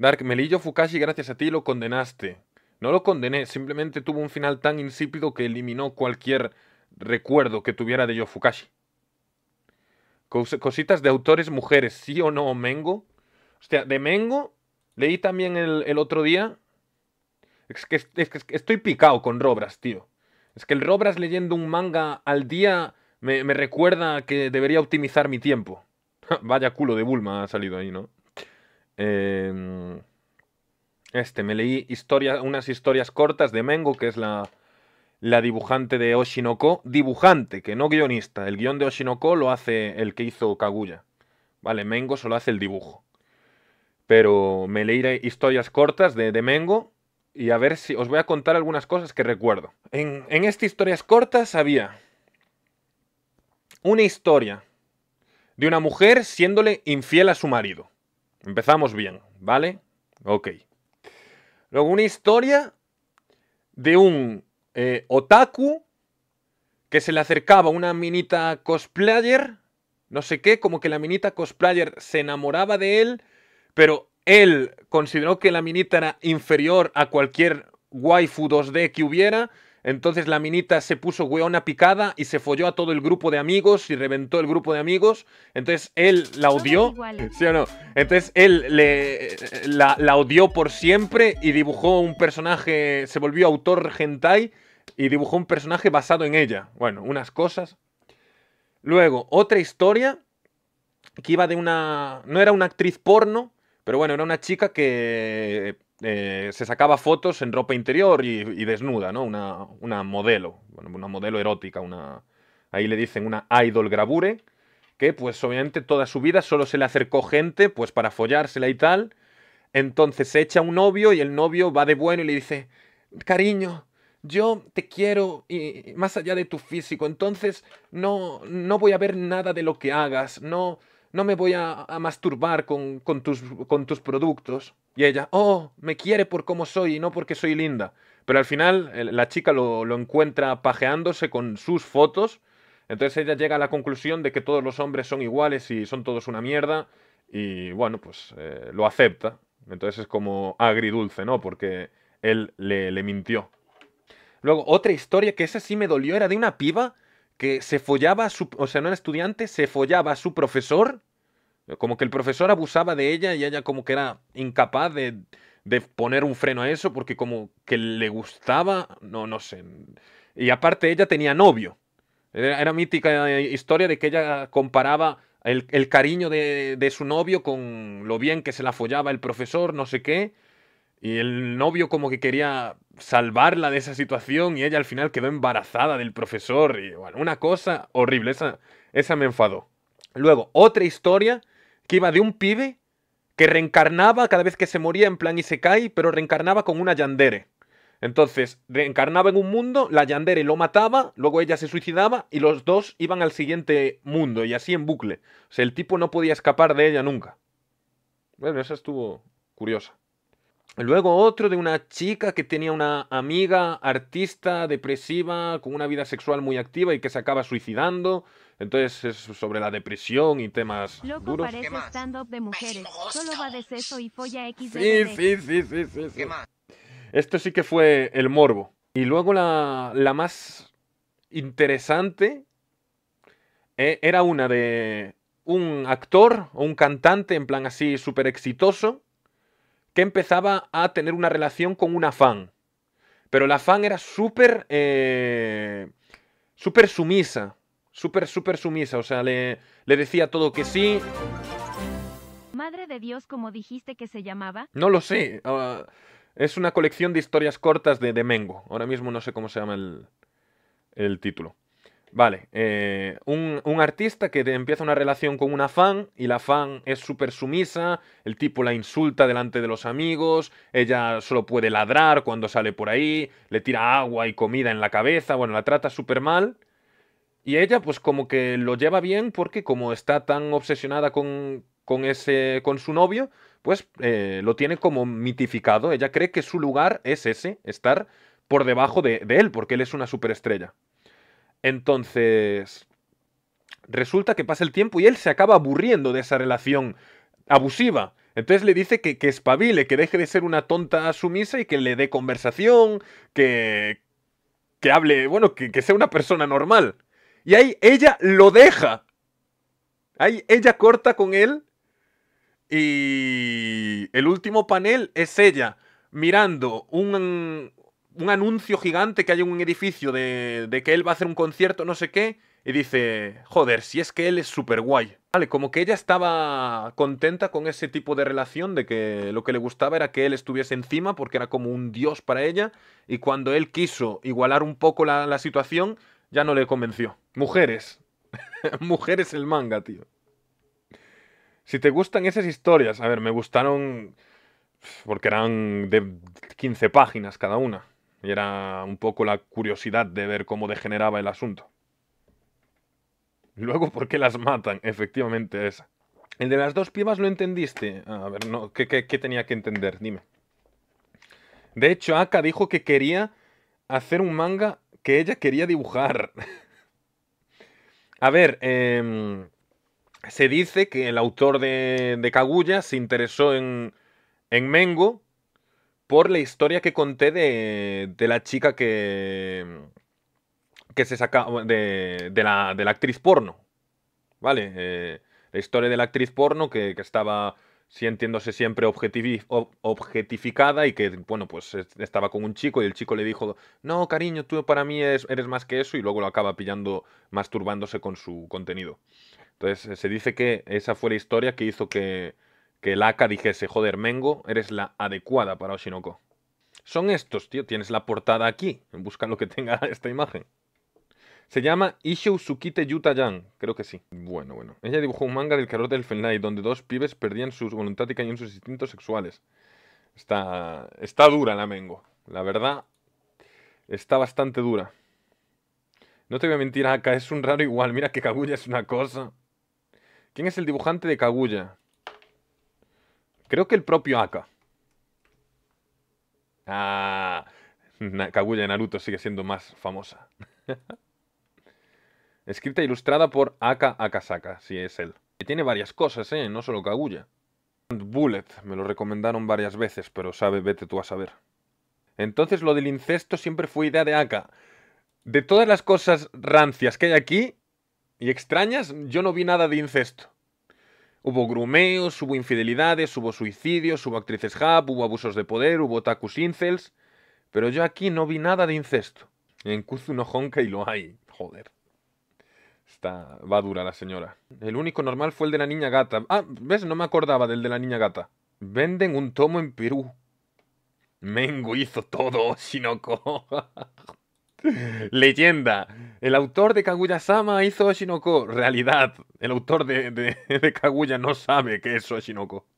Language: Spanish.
Dark, Melillo Fukashi, gracias a ti lo condenaste. No lo condené, simplemente tuvo un final tan insípido que eliminó cualquier recuerdo que tuviera de yo Fukashi. cositas de autores mujeres, sí o no, Mengo. Hostia, de Mengo leí también el, otro día. Es que, estoy picado con Robras, tío. Es que el Robras leyendo un manga al día me recuerda que debería optimizar mi tiempo. Vaya culo de Bulma ha salido ahí, ¿no? Em, este, me leí unas historias cortas de Mengo, que es la, la dibujante de Oshinoko. Dibujante, que no guionista. El guión de Oshinoko lo hace el que hizo Kaguya. Vale, Mengo solo hace el dibujo. Pero me leí historias cortas de, Mengo y a ver si os voy a contar algunas cosas que recuerdo. En, en estas historias cortas había una historia de una mujer siéndole infiel a su marido. Empezamos bien, ¿vale? Ok. Luego, una historia de un eh, otaku que se le acercaba una minita cosplayer, no sé qué, como que la minita cosplayer se enamoraba de él, pero él consideró que la minita era inferior a cualquier waifu 2D que hubiera entonces la minita se puso weona picada y se folló a todo el grupo de amigos y reventó el grupo de amigos. Entonces él la odió. ¿Sí o no? Entonces él la, la odió por siempre y dibujó un personaje, se volvió autor hentai y dibujó un personaje basado en ella. Bueno, unas cosas. Luego, otra historia que iba de una... No era una actriz porno, pero bueno, era una chica que eh, se sacaba fotos en ropa interior y, desnuda, ¿no? Una, modelo, una modelo erótica, una... Ahí le dicen una idol gravure, que pues obviamente toda su vida solo se le acercó gente pues para follársela y tal. Entonces se echa un novio y el novio va de bueno y le dice, cariño, yo te quiero y más allá de tu físico, entonces no, no voy a ver nada de lo que hagas, no, no me voy a, masturbar con, tus, con tus productos. Y ella, oh, me quiere por cómo soy y no porque soy linda. Pero al final la chica lo, encuentra pajeándose con sus fotos. Entonces ella llega a la conclusión de que todos los hombres son iguales y son todos una mierda. Y bueno, pues eh, lo acepta. Entonces es como agridulce, ¿no? Porque él le, le mintió. Luego, otra historia que esa sí me dolió era de una piba que se follaba, su, o sea, no era estudiante, se follaba a su profesor, como que el profesor abusaba de ella y ella como que era incapaz de, poner un freno a eso porque como que le gustaba, no, no sé. Y aparte ella tenía novio. Era, era mítica eh, historia de que ella comparaba el, cariño de, de, su novio con lo bien que se la follaba el profesor, no sé qué. Y el novio como que quería salvarla de esa situación y ella al final quedó embarazada del profesor. Y bueno, una cosa horrible, esa, esa me enfadó. Luego, otra historia que iba de un pibe que reencarnaba cada vez que se moría en plan y se cae, pero reencarnaba con una yandere. Entonces, reencarnaba en un mundo, la Yandere lo mataba, luego ella se suicidaba y los dos iban al siguiente mundo y así en bucle. O sea, el tipo no podía escapar de ella nunca. Bueno, esa estuvo curiosa. Luego otro de una chica que tenía una amiga artista depresiva con una vida sexual muy activa y que se acaba suicidando. Entonces es sobre la depresión y temas Loco stand-up de mujeres. Sí, sí, sí, Esto sí que fue el morbo. Y luego la, la más interesante eh, era una de un actor o un cantante en plan así súper exitoso que empezaba a tener una relación con una fan. Pero la fan era súper... Eh, súper sumisa. Súper, súper sumisa. O sea, le, le decía todo que sí. Madre de Dios, como dijiste que se llamaba. No lo sé. Ah, es una colección de historias cortas de, de Mengo. Ahora mismo no sé cómo se llama el título. Vale, eh, un, artista que empieza una relación con una fan y la fan es súper sumisa, el tipo la insulta delante de los amigos, ella solo puede ladrar cuando sale por ahí, le tira agua y comida en la cabeza, bueno, la trata súper mal. Y ella pues como que lo lleva bien porque como está tan obsesionada con, ese, con su novio, pues eh, lo tiene como mitificado, ella cree que su lugar es ese, estar por debajo de, de él, porque él es una superestrella. Entonces, resulta que pasa el tiempo y él se acaba aburriendo de esa relación abusiva. Entonces le dice que, que espabile, que deje de ser una tonta sumisa y que le dé conversación, que, que hable, bueno, que, que sea una persona normal. Y ahí ella lo deja. Ahí ella corta con él y el último panel es ella mirando un, un anuncio gigante que hay en un edificio de, que él va a hacer un concierto, no sé qué, y dice, joder, si es que él es súper guay. Vale, como que ella estaba contenta con ese tipo de relación, de que lo que le gustaba era que él estuviese encima, porque era como un dios para ella, y cuando él quiso igualar un poco la, la situación, ya no le convenció. Mujeres. Mujeres el manga, tío. Si te gustan esas historias, a ver, me gustaron porque eran de 15 páginas cada una. Y era un poco la curiosidad de ver cómo degeneraba el asunto. Luego, ¿por qué las matan? Efectivamente, esa. El de las dos pibas lo entendiste. Ah, a ver, no, ¿qué, tenía que entender? Dime. De hecho, Aka dijo que quería hacer un manga que ella quería dibujar. A ver, em, se dice que el autor de, de Kaguya se interesó en, en Mengo por la historia que conté de, la chica que, que se sacaba de, de, la, de la, actriz porno. ¿Vale? Eh, la historia de la actriz porno que, estaba, sintiéndose siempre objetificada y que, bueno, pues estaba con un chico y el chico le dijo, no, cariño, tú para mí eres más que eso y luego lo acaba pillando, masturbándose con su contenido. Entonces eh, se dice que esa fue la historia que hizo que, que el Aka dijese, joder, Mengo, eres la adecuada para Oshinoko. Son estos, tío, tienes la portada aquí, busca lo que tenga esta imagen. Se llama Ishou Sukite Yuta Yang, creo que sí. Bueno, bueno. Ella dibujó un manga del carrote del Fenlai, donde dos pibes perdían su voluntad y caían sus instintos sexuales. Está, está dura la Mengo, la verdad, está bastante dura. No te voy a mentir, Aka, es un raro igual, mira que Kaguya es una cosa. ¿Quién es el dibujante de Kaguya? Creo que el propio Aka. Ah, Kaguya de Naruto sigue siendo más famosa. Escrita e ilustrada por Aka Akasaka, si es él. tiene varias cosas, ¿eh? No solo Kaguya. Bullet, me lo recomendaron varias veces, pero sabe, vete tú a saber. Entonces lo del incesto siempre fue idea de Aka. De todas las cosas rancias que hay aquí y extrañas, yo no vi nada de incesto. Hubo grumeos, hubo infidelidades, hubo suicidios, hubo actrices hub, hubo abusos de poder, hubo takus incels. Pero yo aquí no vi nada de incesto. En Kuzu no Honka y lo hay. Joder. Está... va dura la señora. El único normal fue el de la niña gata. Ah, ¿ves? No me acordaba del de la niña gata. Venden un tomo en Perú. Mengo hizo todo, Shinoko. Leyenda. El autor de Kaguya-sama hizo Oshinoko. Realidad. El autor de, Kaguya no sabe qué es Oshinoko.